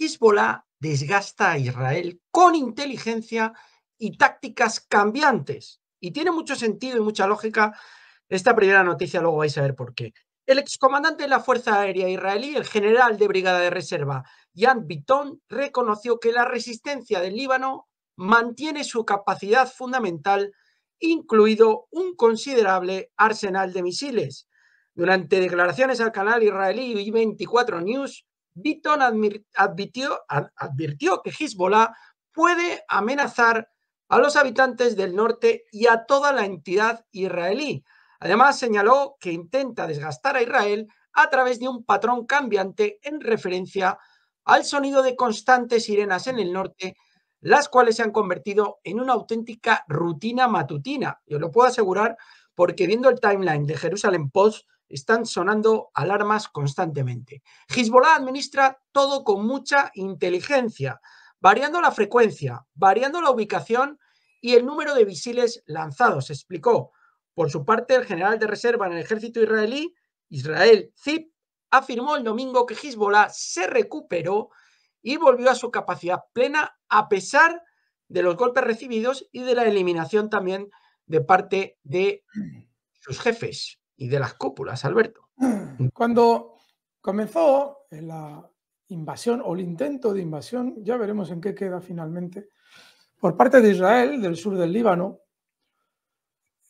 Hezbollah desgasta a Israel con inteligencia y tácticas cambiantes. Y tiene mucho sentido y mucha lógica esta primera noticia, luego vais a ver por qué. El excomandante de la Fuerza Aérea israelí, el general de Brigada de Reserva, Jan Bitton, reconoció que la resistencia del Líbano mantiene su capacidad fundamental, incluido un considerable arsenal de misiles. Durante declaraciones al canal israelí y 24 News, Bitton advirtió, advirtió que Hezbollah puede amenazar a los habitantes del norte y a toda la entidad israelí. Además, señaló que intenta desgastar a Israel a través de un patrón cambiante en referencia al sonido de constantes sirenas en el norte, las cuales se han convertido en una auténtica rutina matutina. Yo lo puedo asegurar porque viendo el timeline de Jerusalén Post, están sonando alarmas constantemente. Hezbollah administra todo con mucha inteligencia, variando la frecuencia, variando la ubicación y el número de misiles lanzados, explicó. Por su parte, el general de reserva en el ejército israelí, Israel Zip, afirmó el domingo que Hezbollah se recuperó y volvió a su capacidad plena a pesar de los golpes recibidos y de la eliminación también de parte de sus jefes y de las cópulas, Alberto. Cuando comenzó eh, la invasión o el intento de invasión, ya veremos en qué queda finalmente, por parte de Israel, del sur del Líbano,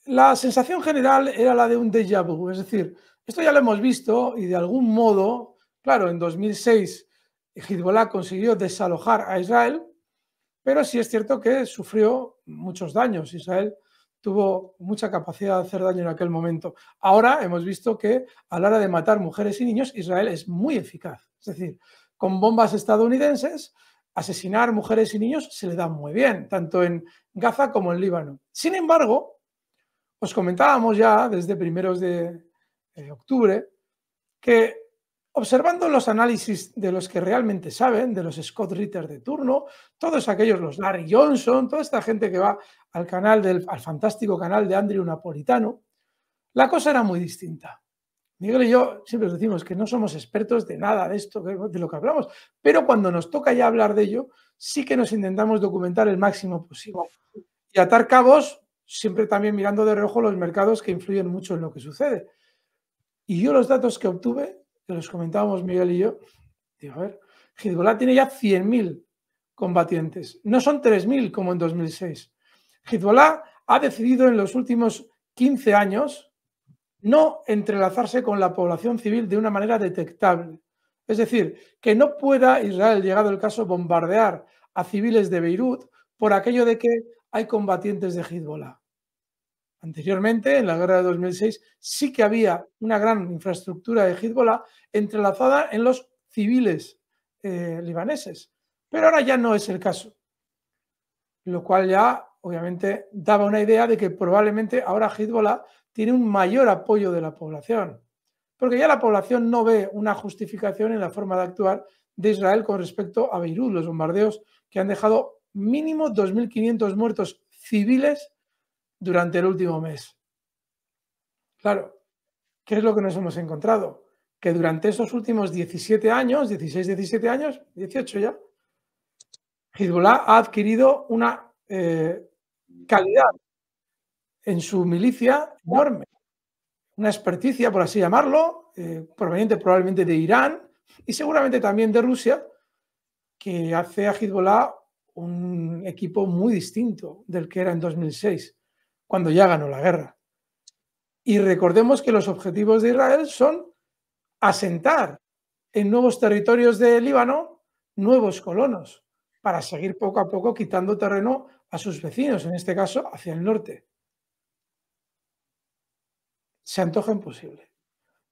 la sensación general era la de un déjà vu, es decir, esto ya lo hemos visto y de algún modo, claro, en 2006 Hezbollah consiguió desalojar a Israel, pero sí es cierto que sufrió muchos daños. Israel tuvo mucha capacidad de hacer daño en aquel momento. Ahora hemos visto que a la hora de matar mujeres y niños, Israel es muy eficaz. Es decir, con bombas estadounidenses, asesinar mujeres y niños se le da muy bien, tanto en Gaza como en Líbano. Sin embargo, os comentábamos ya desde primeros de eh, octubre que observando los análisis de los que realmente saben, de los Scott Ritter de turno, todos aquellos, los Larry Johnson, toda esta gente que va al canal del, al fantástico canal de Andrew Napolitano, la cosa era muy distinta. Miguel y yo siempre decimos que no somos expertos de nada de esto, de lo que hablamos, pero cuando nos toca ya hablar de ello, sí que nos intentamos documentar el máximo posible y atar cabos, siempre también mirando de reojo los mercados que influyen mucho en lo que sucede. Y yo los datos que obtuve que los comentábamos Miguel y yo, digo, a ver, Hezbollah tiene ya 100.000 combatientes, no son 3.000 como en 2006. Hezbollah ha decidido en los últimos 15 años no entrelazarse con la población civil de una manera detectable. Es decir, que no pueda Israel, llegado el caso, bombardear a civiles de Beirut por aquello de que hay combatientes de Hezbollah. Anteriormente, en la guerra de 2006, sí que había una gran infraestructura de Hezbollah entrelazada en los civiles eh, libaneses, pero ahora ya no es el caso, lo cual ya obviamente daba una idea de que probablemente ahora Hezbollah tiene un mayor apoyo de la población, porque ya la población no ve una justificación en la forma de actuar de Israel con respecto a Beirut, los bombardeos que han dejado mínimo 2.500 muertos civiles durante el último mes. Claro, ¿qué es lo que nos hemos encontrado? Que durante esos últimos 17 años, 16, 17 años, 18 ya, Hezbollah ha adquirido una eh, calidad en su milicia enorme, una experticia, por así llamarlo, eh, proveniente probablemente de Irán y seguramente también de Rusia, que hace a Hezbollah un equipo muy distinto del que era en 2006 cuando ya ganó la guerra. Y recordemos que los objetivos de Israel son asentar en nuevos territorios de Líbano nuevos colonos para seguir poco a poco quitando terreno a sus vecinos, en este caso hacia el norte. Se antoja imposible.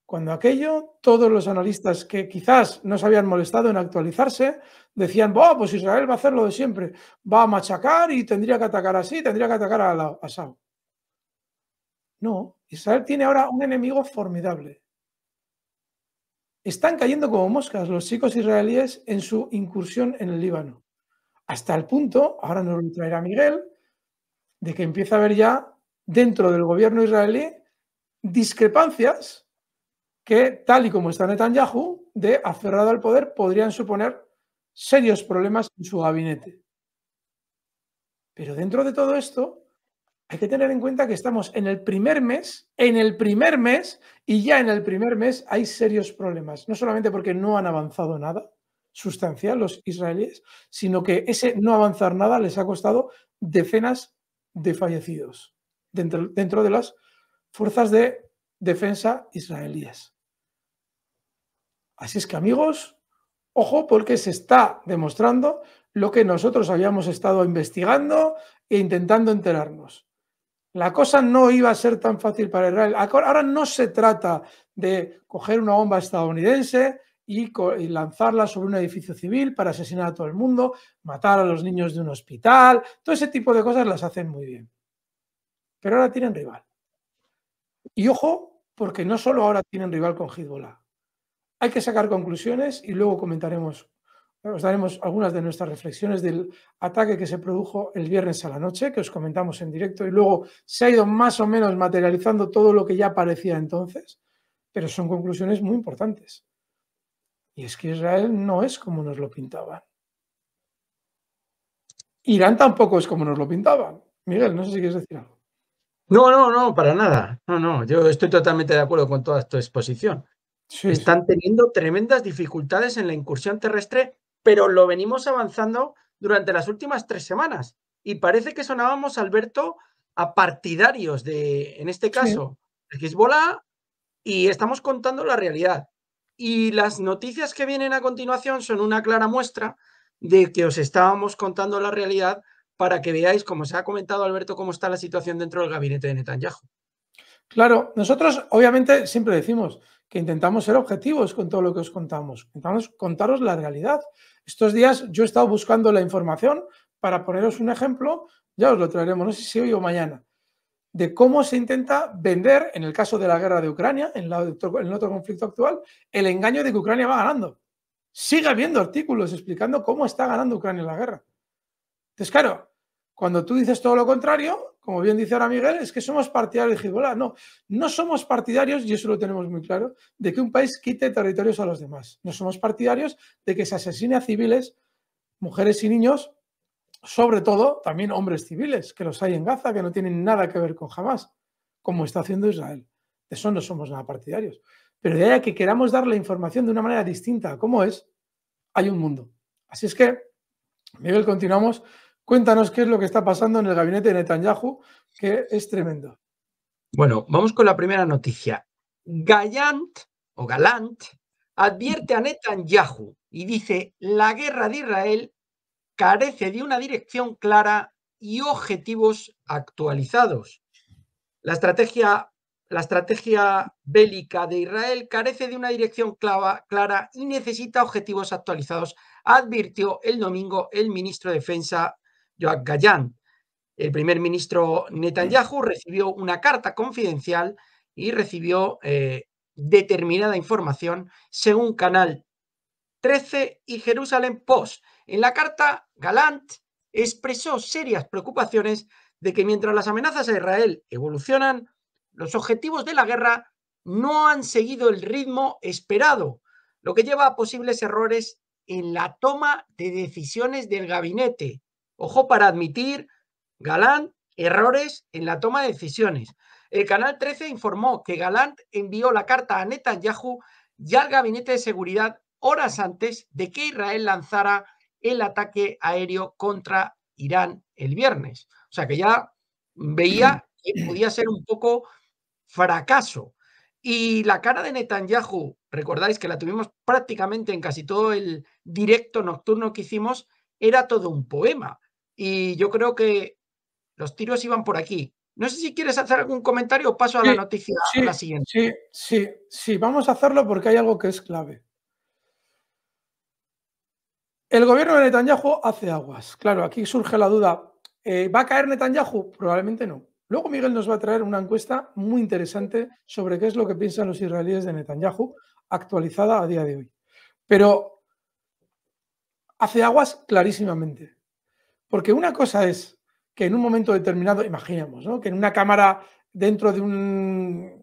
Cuando aquello, todos los analistas que quizás no se habían molestado en actualizarse, decían, oh, pues Israel va a hacer lo de siempre, va a machacar y tendría que atacar así, tendría que atacar a, la, no, Israel tiene ahora un enemigo formidable. Están cayendo como moscas los chicos israelíes en su incursión en el Líbano. Hasta el punto, ahora nos lo traerá Miguel, de que empieza a haber ya dentro del gobierno israelí discrepancias que, tal y como está Netanyahu, de aferrado al poder, podrían suponer serios problemas en su gabinete. Pero dentro de todo esto, hay que tener en cuenta que estamos en el primer mes, en el primer mes, y ya en el primer mes hay serios problemas, no solamente porque no han avanzado nada sustancial los israelíes, sino que ese no avanzar nada les ha costado decenas de fallecidos dentro, dentro de las fuerzas de defensa israelíes. Así es que amigos, ojo porque se está demostrando lo que nosotros habíamos estado investigando e intentando enterarnos la cosa no iba a ser tan fácil para Israel. Ahora no se trata de coger una bomba estadounidense y, lanzarla sobre un edificio civil para asesinar a todo el mundo, matar a los niños de un hospital, todo ese tipo de cosas las hacen muy bien. Pero ahora tienen rival. Y ojo, porque no solo ahora tienen rival con Hezbollah. Hay que sacar conclusiones y luego comentaremos os daremos algunas de nuestras reflexiones del ataque que se produjo el viernes a la noche, que os comentamos en directo, y luego se ha ido más o menos materializando todo lo que ya parecía entonces, pero son conclusiones muy importantes. Y es que Israel no es como nos lo pintaban. Irán tampoco es como nos lo pintaban. Miguel, no sé si quieres decir algo. No, no, no, para nada. No, no, yo estoy totalmente de acuerdo con toda esta exposición. Están teniendo tremendas dificultades en la incursión terrestre pero lo venimos avanzando durante las últimas tres semanas. Y parece que sonábamos, Alberto, a partidarios de, en este caso, de Hezbollah, y estamos contando la realidad. Y las noticias que vienen a continuación son una clara muestra de que os estábamos contando la realidad para que veáis, como se ha comentado Alberto, cómo está la situación dentro del gabinete de Netanyahu. Claro, nosotros obviamente siempre decimos, que intentamos ser objetivos con todo lo que os contamos, intentamos contaros la realidad. Estos días yo he estado buscando la información para poneros un ejemplo, ya os lo traeremos, no sé si hoy o mañana, de cómo se intenta vender, en el caso de la guerra de Ucrania, en, el otro conflicto actual, el engaño de que Ucrania va ganando. Sigue habiendo artículos explicando cómo está ganando Ucrania la guerra. Entonces, claro, cuando tú dices todo lo contrario, como bien dice ahora Miguel, es que somos partidarios de No, no somos partidarios, y eso lo tenemos muy claro, de que un país quite territorios a los demás. No somos partidarios de que se asesine a civiles, mujeres y niños, sobre todo también hombres civiles, que los hay en Gaza, que no tienen nada que ver con jamás, como está haciendo Israel. De eso no somos nada partidarios. Pero de ahí que queramos dar la información de una manera distinta, cómo es, hay un mundo. Así es que, Miguel, continuamos Cuéntanos qué es lo que está pasando en el gabinete de Netanyahu, que es tremendo. Bueno, vamos con la primera noticia. Gallant o Galant advierte a Netanyahu y dice, la guerra de Israel carece de una dirección clara y objetivos actualizados. La estrategia, la estrategia bélica de Israel carece de una dirección clara y necesita objetivos actualizados, advirtió el domingo el ministro de Defensa Yoav Gallant, El primer ministro Netanyahu recibió una carta confidencial y recibió eh, determinada información según Canal 13 y Jerusalén Post. En la carta, Galant expresó serias preocupaciones de que mientras las amenazas a Israel evolucionan, los objetivos de la guerra no han seguido el ritmo esperado, lo que lleva a posibles errores en la toma de decisiones del gabinete. Ojo para admitir, Galán, errores en la toma de decisiones. El Canal 13 informó que Galán envió la carta a Netanyahu y al Gabinete de Seguridad horas antes de que Israel lanzara el ataque aéreo contra Irán el viernes. O sea que ya veía que podía ser un poco fracaso. Y la cara de Netanyahu, recordáis que la tuvimos prácticamente en casi todo el directo nocturno que hicimos, era todo un poema y yo creo que los tiros iban por aquí. No sé si quieres hacer algún comentario o paso a la noticia sí, siguiente. Sí, sí, sí, vamos a hacerlo porque hay algo que es clave. El gobierno de Netanyahu hace aguas. Claro, aquí surge la duda. Eh, ¿Va a caer Netanyahu? Probablemente no. Luego Miguel nos va a traer una encuesta muy interesante sobre qué es lo que piensan los israelíes de Netanyahu, actualizada a día de hoy. Pero hace aguas clarísimamente. Porque una cosa es que en un momento determinado, imaginemos, que en una cámara dentro de un,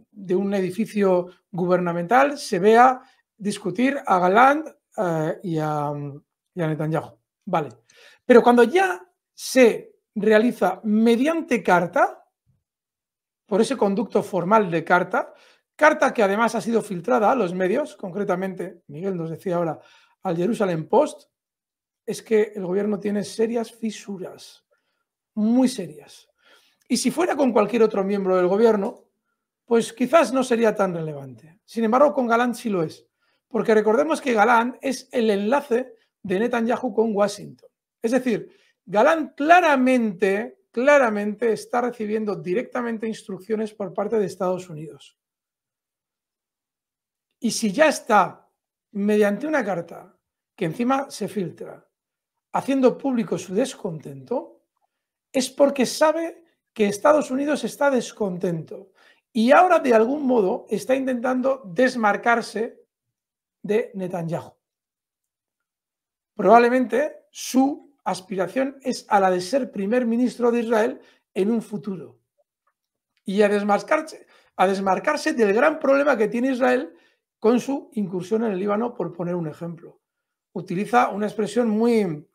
edificio gubernamental se vea discutir a Galán eh, y, a, y Netanyahu. Vale. Pero cuando ya se realiza mediante carta, por ese conducto formal de carta, carta que además ha sido filtrada a los medios, concretamente, Miguel nos decía ahora, al Jerusalem Post, es que el gobierno tiene serias fisuras, muy serias. Y si fuera con cualquier otro miembro del gobierno, pues quizás no sería tan relevante. Sin embargo, con Galán sí lo es, porque recordemos que Galán es el enlace de Netanyahu con Washington. Es decir, Galán claramente, claramente está recibiendo directamente instrucciones por parte de Estados Unidos. Y si ya está mediante una carta que encima se filtra, haciendo público su descontento, es porque sabe que Estados Unidos está descontento y ahora de algún modo está intentando desmarcarse de Netanyahu. Probablemente su aspiración es a la de ser primer ministro de Israel en un futuro y a desmarcarse, del gran problema que tiene Israel con su incursión en el Líbano, por poner un ejemplo. Utiliza una expresión muy,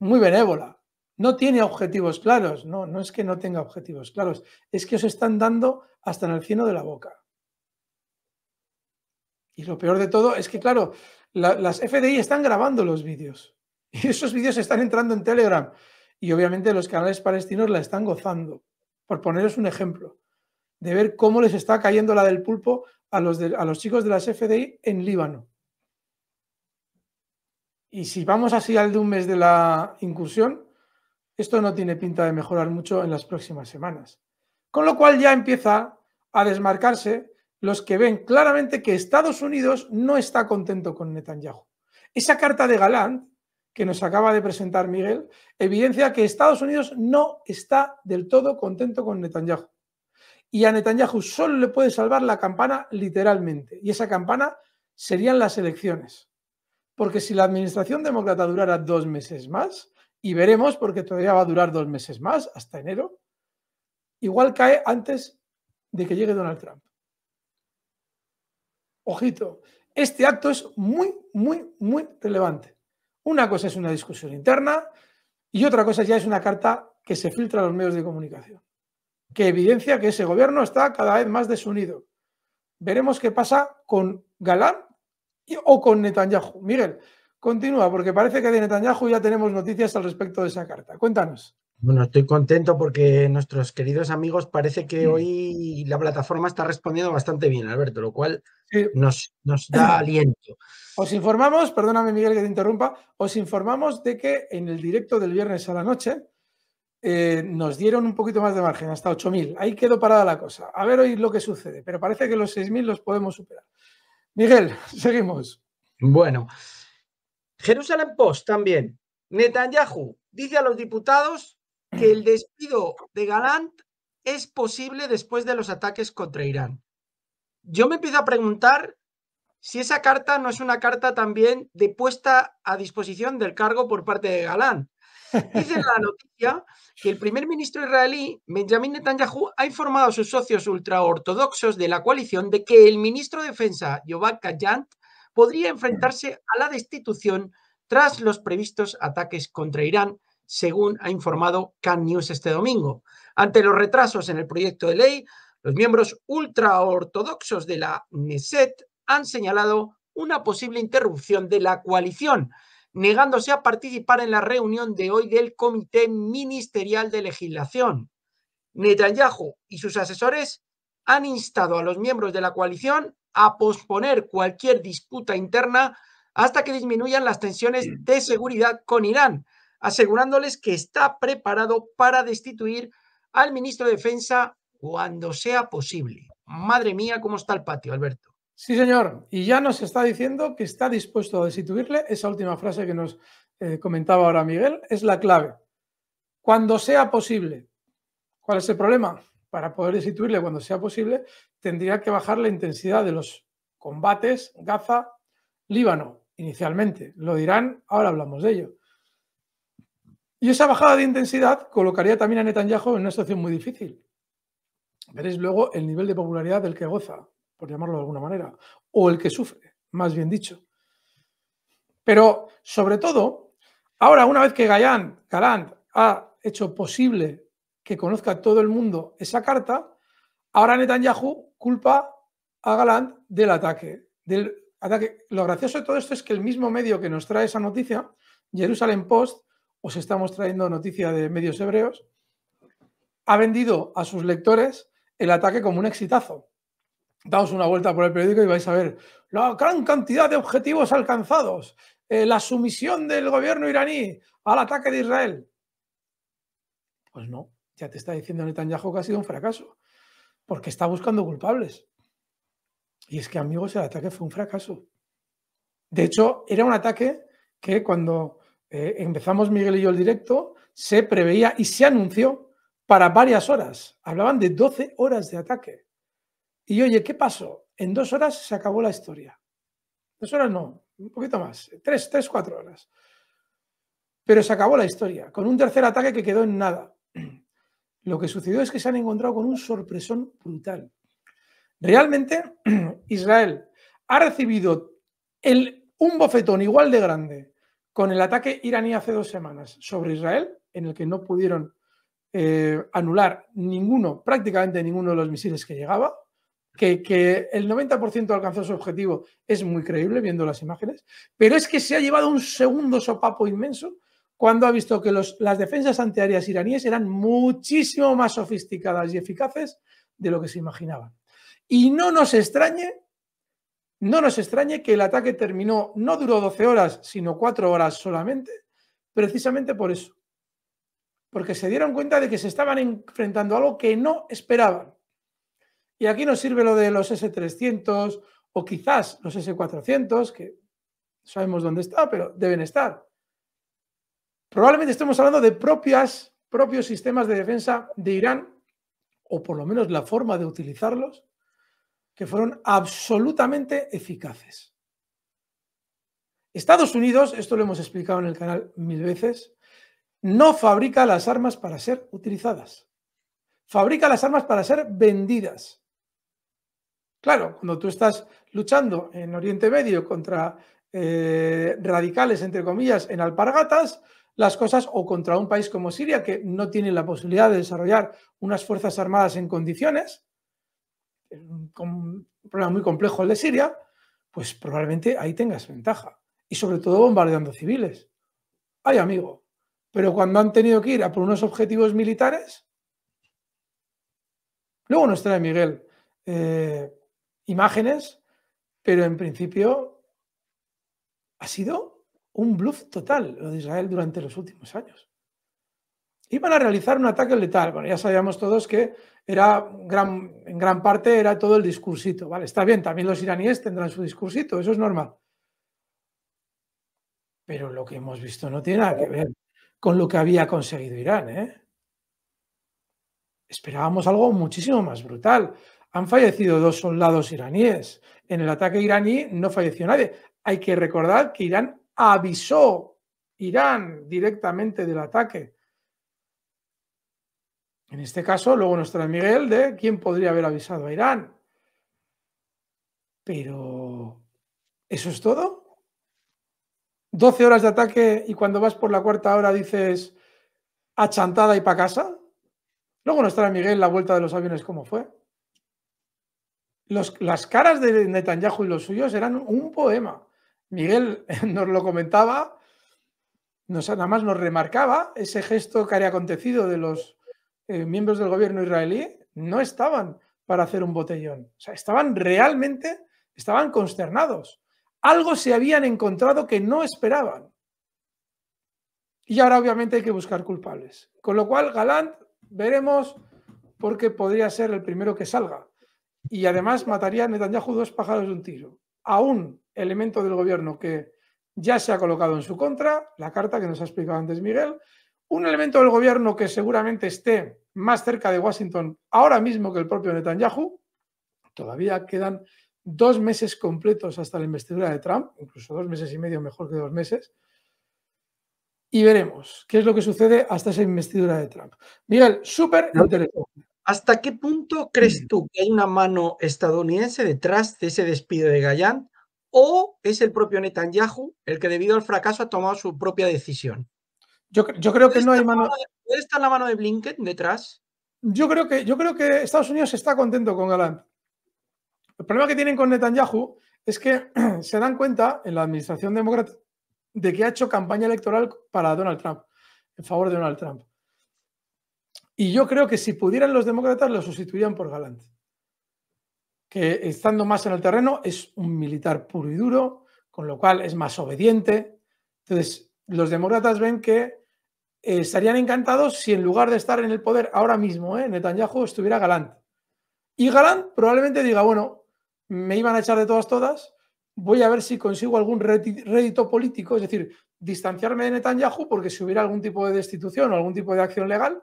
muy benévola. No tiene objetivos claros, no, no es que no tenga objetivos claros, es que os están dando hasta en el cieno de la boca. Y lo peor de todo es que, claro, las FDI están grabando los vídeos y esos vídeos están entrando en Telegram y obviamente los canales palestinos la están gozando, por poneros un ejemplo, de ver cómo les está cayendo la del pulpo a los, a los chicos de las FDI en Líbano. Y si vamos así al de un mes de la incursión, esto no tiene pinta de mejorar mucho en las próximas semanas. Con lo cual ya empieza a desmarcarse los que ven claramente que Estados Unidos no está contento con Netanyahu. Esa carta de Galán que nos acaba de presentar Miguel evidencia que Estados Unidos no está del todo contento con Netanyahu. Y a Netanyahu solo le puede salvar la campana literalmente. Y esa campana serían las elecciones porque si la administración demócrata durara dos meses más, y veremos porque todavía va a durar dos meses más, hasta enero, igual cae antes de que llegue Donald Trump. Ojito, este acto es muy, muy, muy relevante. Una cosa es una discusión interna y otra cosa ya es una carta que se filtra a los medios de comunicación, que evidencia que ese gobierno está cada vez más desunido. Veremos qué pasa con Galán o con Netanyahu. Miguel, continúa, porque parece que de Netanyahu ya tenemos noticias al respecto de esa carta. Cuéntanos. Bueno, estoy contento porque nuestros queridos amigos parece que hoy la plataforma está respondiendo bastante bien, Alberto, lo cual nos, da aliento. Os informamos, perdóname Miguel que te interrumpa, os informamos de que en el directo del viernes a la noche, eh, nos dieron un poquito más de margen, hasta 8.000. Ahí quedó parada la cosa. A ver hoy lo que sucede, pero parece que los 6.000 los podemos superar. Miguel, seguimos. Bueno, Jerusalén Post también. Netanyahu dice a los diputados que el despido de Galant es posible después de los ataques contra Irán. Yo me empiezo a preguntar si esa carta no es una carta también de puesta a disposición del cargo por parte de Galán, Dice la noticia que el primer ministro israelí, Benjamin Netanyahu, ha informado a sus socios ultraortodoxos de la coalición de que el ministro de Defensa, Yovak Kajant, podría enfrentarse a la destitución tras los previstos ataques contra Irán, según ha informado Can News este domingo. Ante los retrasos en el proyecto de ley, los miembros ultraortodoxos de la Neset han señalado una posible interrupción de la coalición negándose a participar en la reunión de hoy del Comité Ministerial de Legislación. Netanyahu y sus asesores han instado a los miembros de la coalición a posponer cualquier disputa interna hasta que disminuyan las tensiones de seguridad con Irán, asegurándoles que está preparado para destituir al ministro de Defensa cuando sea posible. Madre mía, ¿cómo está el patio, Alberto? Sí, señor. Y ya nos está diciendo que está dispuesto a destituirle. Esa última frase que nos eh, comentaba ahora Miguel es la clave. Cuando sea posible. ¿Cuál es el problema? Para poder destituirle cuando sea posible, tendría que bajar la intensidad de los combates Gaza, Líbano, inicialmente. Lo dirán, ahora hablamos de ello. Y esa bajada de intensidad colocaría también a Netanyahu en una situación muy difícil. Veréis luego el nivel de popularidad del que goza por llamarlo de alguna manera, o el que sufre, más bien dicho. Pero sobre todo, ahora una vez que Galán, ha hecho posible que conozca todo el mundo esa carta, ahora Netanyahu culpa a Galant del ataque, del ataque. Lo gracioso de todo esto es que el mismo medio que nos trae esa noticia, Jerusalem Post, os estamos trayendo noticia de medios hebreos, ha vendido a sus lectores el ataque como un exitazo daos una vuelta por el periódico y vais a ver la gran cantidad de objetivos alcanzados, eh, la sumisión del gobierno iraní al ataque de Israel. Pues no, ya te está diciendo Netanyahu que ha sido un fracaso, porque está buscando culpables. Y es que, amigos, el ataque fue un fracaso. De hecho, era un ataque que cuando eh, empezamos Miguel y yo el directo, se preveía y se anunció para varias horas. Hablaban de 12 horas de ataque. Y oye, ¿qué pasó? En dos horas se acabó la historia. Dos horas no, un poquito más, tres, tres, cuatro horas. Pero se acabó la historia, con un tercer ataque que quedó en nada. Lo que sucedió es que se han encontrado con un sorpresón brutal. Realmente, Israel ha recibido el, un bofetón igual de grande con el ataque iraní hace dos semanas sobre Israel, en el que no pudieron eh, anular ninguno, prácticamente ninguno de los misiles que llegaba, que, el 90% alcanzó su objetivo es muy creíble viendo las imágenes, pero es que se ha llevado un segundo sopapo inmenso cuando ha visto que las defensas antiaéreas iraníes eran muchísimo más sofisticadas y eficaces de lo que se imaginaban. Y no nos extrañe, no nos extrañe que el ataque terminó, no duró 12 horas, sino 4 horas solamente, precisamente por eso. Porque se dieron cuenta de que se estaban enfrentando a algo que no esperaban. Y aquí nos sirve lo de los S300 o quizás los S400, que sabemos dónde está, pero deben estar. Probablemente estemos hablando de propios sistemas de defensa de Irán, o por lo menos la forma de utilizarlos, que fueron absolutamente eficaces. Estados Unidos, esto lo hemos explicado en el canal mil veces, no fabrica las armas para ser utilizadas. Fabrica las armas para ser vendidas. Claro, cuando tú estás luchando en Oriente Medio contra eh, radicales, entre comillas, en alpargatas, las cosas o contra un país como Siria, que no tiene la posibilidad de desarrollar unas fuerzas armadas en condiciones, con un problema muy complejo el de Siria, pues probablemente ahí tengas ventaja. Y sobre todo bombardeando civiles. Ay, amigo. Pero cuando han tenido que ir a por unos objetivos militares, luego nos trae Miguel. Eh, imágenes, pero en principio ha sido un bluff total lo de Israel durante los últimos años. Iban a realizar un ataque letal. Bueno, ya sabíamos todos que era gran, en gran parte era todo el discursito. Vale, está bien, también los iraníes tendrán su discursito, eso es normal. Pero lo que hemos visto no tiene nada que ver con lo que había conseguido Irán. ¿eh? Esperábamos algo muchísimo más brutal. Han fallecido dos soldados iraníes. En el ataque iraní no falleció nadie. Hay que recordar que Irán avisó Irán directamente del ataque. En este caso, luego nos trae Miguel de quién podría haber avisado a Irán. Pero, ¿eso es todo? 12 horas de ataque y cuando vas por la cuarta hora dices achantada y para casa. Luego nos trae Miguel la vuelta de los aviones, ¿cómo fue? las caras de Netanyahu y los suyos eran un poema. Miguel nos lo comentaba, nos, nada más nos remarcaba ese gesto que había acontecido de los eh, miembros del gobierno israelí, no estaban para hacer un botellón. O sea, estaban realmente, estaban consternados. Algo se habían encontrado que no esperaban. Y ahora obviamente hay que buscar culpables. Con lo cual, Galant, veremos qué podría ser el primero que salga. Y además mataría a Netanyahu dos pájaros de un tiro. A un elemento del gobierno que ya se ha colocado en su contra, la carta que nos ha explicado antes Miguel, un elemento del gobierno que seguramente esté más cerca de Washington ahora mismo que el propio Netanyahu. Todavía quedan dos meses completos hasta la investidura de Trump, incluso dos meses y medio mejor que dos meses. Y veremos qué es lo que sucede hasta esa investidura de Trump. Miguel, súper interesante. ¿Hasta qué punto crees tú que hay una mano estadounidense detrás de ese despido de Gallant? ¿O es el propio Netanyahu el que debido al fracaso ha tomado su propia decisión? Yo, creo que no hay mano... ¿Puede estar la mano de Blinken detrás? Yo creo, que, yo creo que Estados Unidos está contento con Gallant. El problema que tienen con Netanyahu es que se dan cuenta en la administración demócrata de que ha hecho campaña electoral para Donald Trump, en favor de Donald Trump. Y yo creo que si pudieran los demócratas lo sustituirían por Galante, que estando más en el terreno es un militar puro y duro, con lo cual es más obediente. Entonces, los demócratas ven que eh, estarían encantados si en lugar de estar en el poder ahora mismo, eh, Netanyahu estuviera Galante. Y Galán probablemente diga, bueno, me iban a echar de todas todas, voy a ver si consigo algún rédito político, es decir, distanciarme de Netanyahu porque si hubiera algún tipo de destitución o algún tipo de acción legal,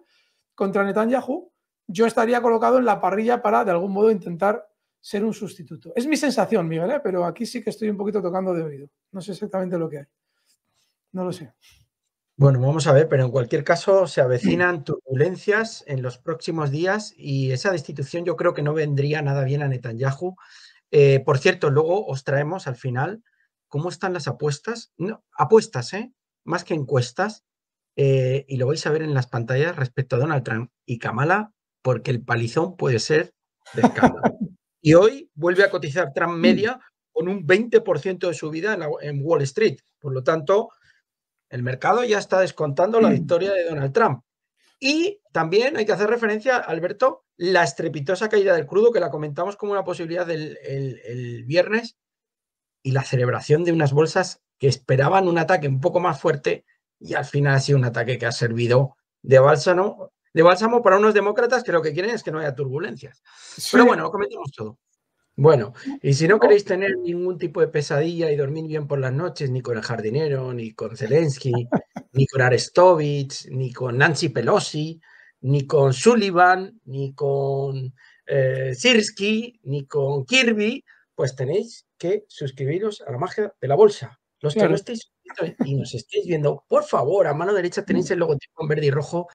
contra Netanyahu, yo estaría colocado en la parrilla para, de algún modo, intentar ser un sustituto. Es mi sensación, Miguel, ¿eh? pero aquí sí que estoy un poquito tocando de oído. No sé exactamente lo que hay. No lo sé. Bueno, vamos a ver, pero en cualquier caso se avecinan turbulencias en los próximos días y esa destitución yo creo que no vendría nada bien a Netanyahu. Eh, por cierto, luego os traemos al final cómo están las apuestas, no, apuestas, ¿eh? más que encuestas, eh, y lo vais a ver en las pantallas respecto a Donald Trump y Kamala, porque el palizón puede ser de Kamala y hoy vuelve a cotizar Trump mm. media con un 20% de subida en, en Wall Street. Por lo tanto, el mercado ya está descontando la mm. victoria de Donald Trump. Y también hay que hacer referencia, Alberto, la estrepitosa caída del crudo, que la comentamos como una posibilidad del, el, viernes, y la celebración de unas bolsas que esperaban un ataque un poco más fuerte y al final ha sido un ataque que ha servido de bálsamo, bálsamo para unos demócratas que lo que quieren es que no haya turbulencias. Pero bueno, lo todo. Bueno, y si no queréis tener ningún tipo de pesadilla y dormir bien por las noches, ni con el jardinero, ni con Zelensky, ni con Arestovich, ni con Nancy Pelosi, ni con Sullivan, ni con eh, ni con Kirby, pues tenéis que suscribiros a la magia de la bolsa. Los que no estéis y nos estáis viendo, por favor, a mano derecha tenéis mm. el logotipo en verde y rojo